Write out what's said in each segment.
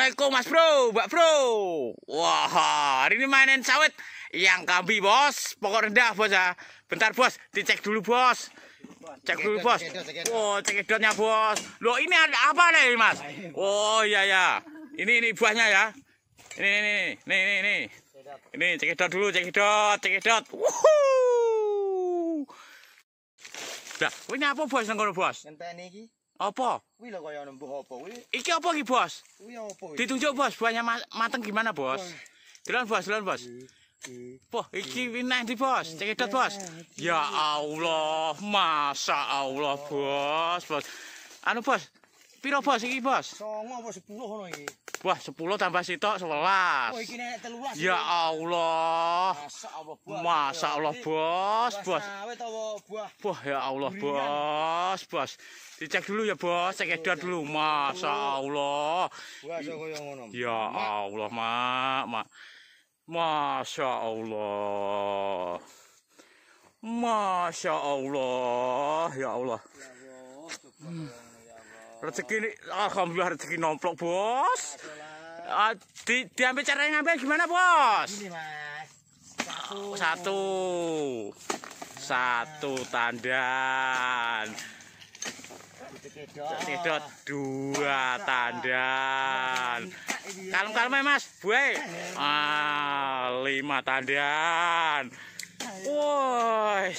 Assalamualaikum Mas Bro, Mbak Bro. Wah, hari ini mainin sawit yang kambi bos, pokok rendah bos ya. Bentar bos, dicek dulu bos. Cek dulu bos. Oh, cek edotnya bos. Lo ini ada apa nih Mas? Oh iya ya. Ini ini buahnya ya. Ini ini ini ini ini. Ini cek edot dulu, cek edot, cek edot. Wuhuu. Nah, ini apa bos nang bos? Ngenteni iki. Apa? Kuwi lho nembuh apa kuwi? Iki apa iki, Bos? Kuwi apa iki? Ditunjuk, Bos, buahnya mateng gimana, Bos? Dilon, Bos, dilon, Bos. Poh, iki winah di bos, cekidot bos. Ya Allah, masa Allah bos, bos. Anu bos, Piro bos iki, Bos? 9 apa 10 ngono iki? Wah, 10 tambah sitok 11. Oh, iki nek 13. Ya Allah. Masa Allah, Bos. Bos. Wah, ya Allah, Bos. Bos. Dicek dulu ya, Bos. Cek edar dulu, Masa Allah. Ya Allah, Mak, Mak. Masya Allah. Masya Allah. Ya Allah. Ya Allah. rezeki ini alhamdulillah rezeki nomplok bos uh, di, diambil cara yang ngambil gimana bos ini mas satu oh, satu, satu tandan sedot dua tandan kalem kalem ya mas buai ah, lima tandan woi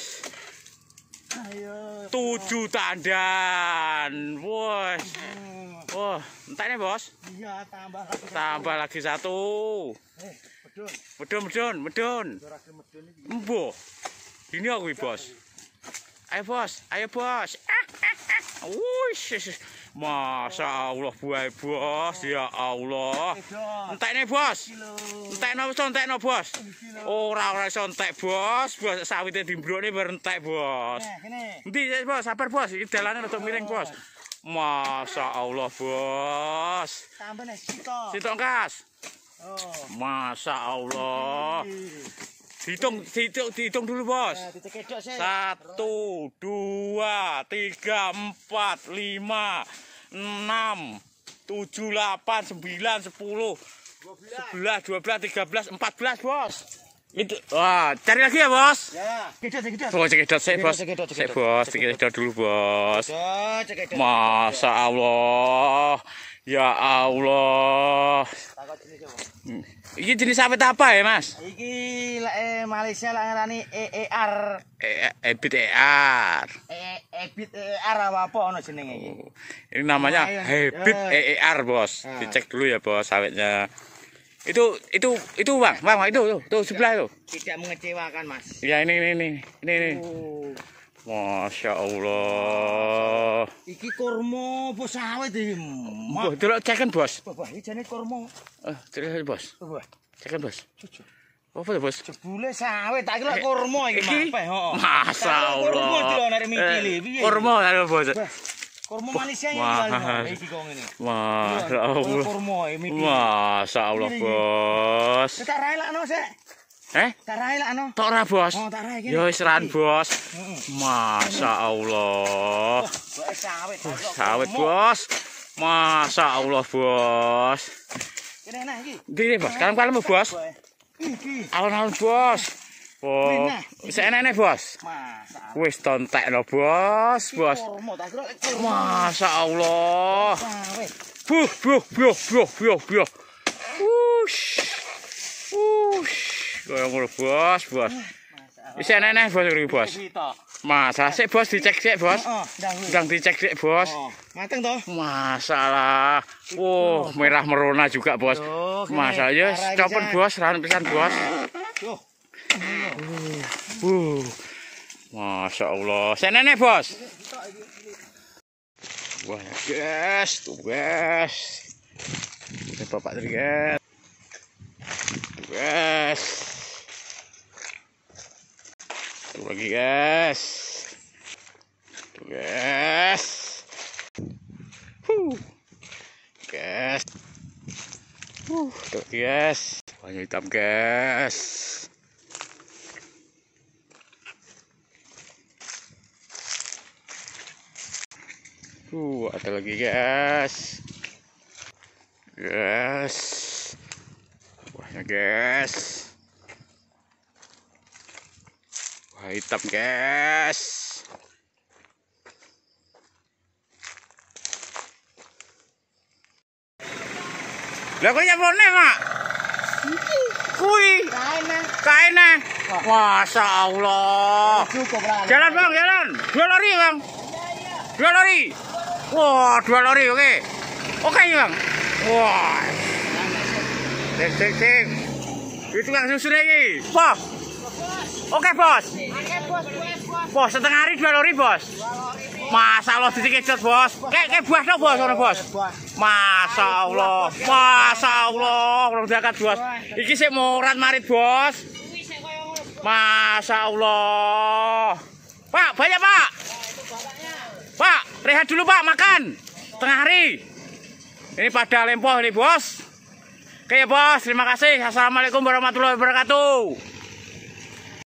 tujuh tandan woi hmm. wah entah ini bos iya tambah lagi tambah lagi satu eh, medun medun medun mbo ini aku bos ayo bos ayo bos ah ah, ah. Masya Allah buah bos ya Allah. Entek nih bos. Entek nopo bos. Ora ora so entek bos. Bos sawit di bro nih berentek bos. Nanti ya bos sabar bos. Ini jalannya untuk miring bos. Masya Allah bos. Tambah nih sitok. kas. Oh. Masya Allah. Dihitung, dihitung, hitung dulu bos. Nah, Satu, dua, tiga, empat, lima, enam, tujuh, delapan, sembilan, sepuluh, sebelas, dua belas, tiga belas, empat belas bos. Itu, wah, cari lagi ya bos. Ya. Cekidot, cekidot. Oh, bos saya bos. Saya bos, cekidot dulu bos. Masa Allah. Ya Allah. Takut jenis Ini jenis sawit apa ya, Mas? Ini lek eh, Malaysia lek ngarani EER. EBIT EER. EBIT EER apa apa ono jenenge iki? Oh, ini namanya EBIT EER, Bos. Ah. Dicek dulu ya, Bos, sawitnya. Itu itu itu, Bang. Bang, itu itu sebelah itu. Tidak mengecewakan, Mas. Ya ini ini ini. Ini ini. Oh. Masya Allah. Iki kormo bos sawit eh, di. Bos, terus cekan bos. Bapak, ini jadi kormo. Eh, terus bos. Bapak, cekan bos. Cucu. Apa bos? Jebule sawit, tak kira kormo ini. Iki? Masya Allah. Kormo itu lah, nari Kormo, nari bos. Kormo Malaysia yang jalan. Iki kong ini. Masya Allah. Kormo ini. Masya Allah bos. Kita rela no, sih. Eh? Tak rae lak no. Tok ra, Bos. Oh, tak rae iki. Ya wis ra, Bos. Masyaallah. Wah, sawet. Eh sawet, Bos. Masyaallah, Bos. Kene nah iki. Gede, Bos. Sekarang kalem, Bos. Iki. Alon-alon, Bos. Oh, wis enak-enak, Bos. Masyaallah. Wis tontek lo, Bos, Bos. Masyaallah. Buh, buh, buh, buh, buh, buh. Wush. Wush. Kaya ngono, Bos, Bos. Wis enek Bos iki, Bos. Masa sik, Bos, dicek sik, Bos. Ndang dicek sik, Bos. Oh, mateng to? Masalah. Oh, merah merona juga, Bos. Masa ya copen, Bos, ran pisan, Bos. Uh, uh. Masya Allah. Nenek Bos. Wah, guys, tuh guys. Ini bapak guys. Guys. Tuh lagi guys. Tuh guys. Huh. Guys. Huh, tuh guys. Banyak hitam guys. Uh, ada lagi guys. Guys. Wahnya guys. hitam guys lah kok nyablone mak kui kainnya Masya Allah jalan bang jalan dua lori bang dua lori wah dua lori oke okay. oke okay, bang wah cek cek cek itu langsung sudah lagi wah Oke bos. bos, bos. setengah hari dua lori bos. Masa Allah ditikejot bos. Kayak kayak buah dong bos orang bos. Masa Allah, masa Allah orang diangkat bos. Iki sih murad marit bos. masa Allah. Pak, banyak pak. Pak, rehat dulu pak, makan. setengah hari. Ini pada lempoh ini bos. Oke bos, terima kasih. Assalamualaikum warahmatullahi wabarakatuh.